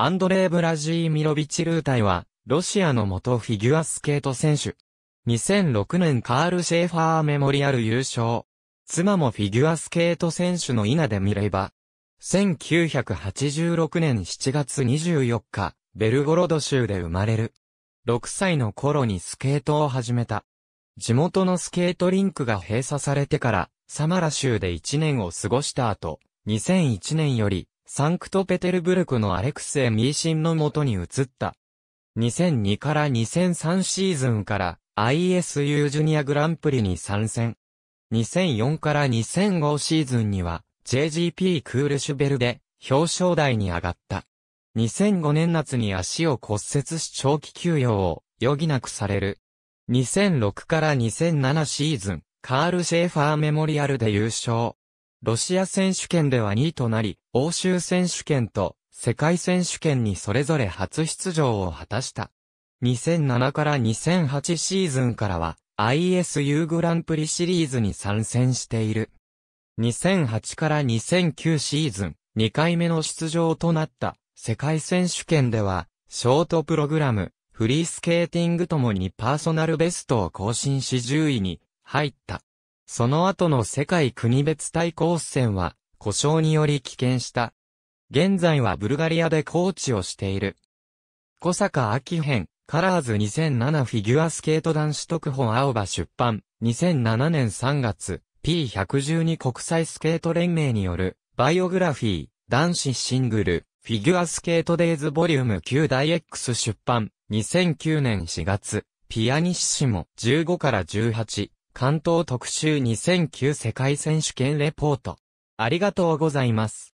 アンドレイ・ブラジーミロビチ・ルータイは、ロシアの元フィギュアスケート選手。2006年カール・シェーファーメモリアル優勝。妻もフィギュアスケート選手の稲で見れば。1986年7月24日、ベルゴロド州で生まれる。6歳の頃にスケートを始めた。地元のスケートリンクが閉鎖されてから、サマラ州で1年を過ごした後、2001年より、サンクトペテルブルクのアレクセイ・ミーシンの元に移った。2002から2003シーズンから ISU ジュニアグランプリに参戦。2004から2005シーズンには JGP クールシュベルで表彰台に上がった。2005年夏に足を骨折し長期休養を余儀なくされる。2006から2007シーズン、カール・シェーファーメモリアルで優勝。ロシア選手権では2位となり、欧州選手権と世界選手権にそれぞれ初出場を果たした。2007から2008シーズンからは ISU グランプリシリーズに参戦している。2008から2009シーズン2回目の出場となった世界選手権ではショートプログラム、フリースケーティングともにパーソナルベストを更新し10位に入った。その後の世界国別対抗戦は、故障により棄権した。現在はブルガリアでコーチをしている。小坂明編、カラーズ2007フィギュアスケート男子特本青葉出版、2007年3月、P112 国際スケート連盟による、バイオグラフィー、男子シングル、フィギュアスケートデイズボリューム9大 X 出版、2009年4月、ピアニッシモ15から18、関東特集2009世界選手権レポート。ありがとうございます。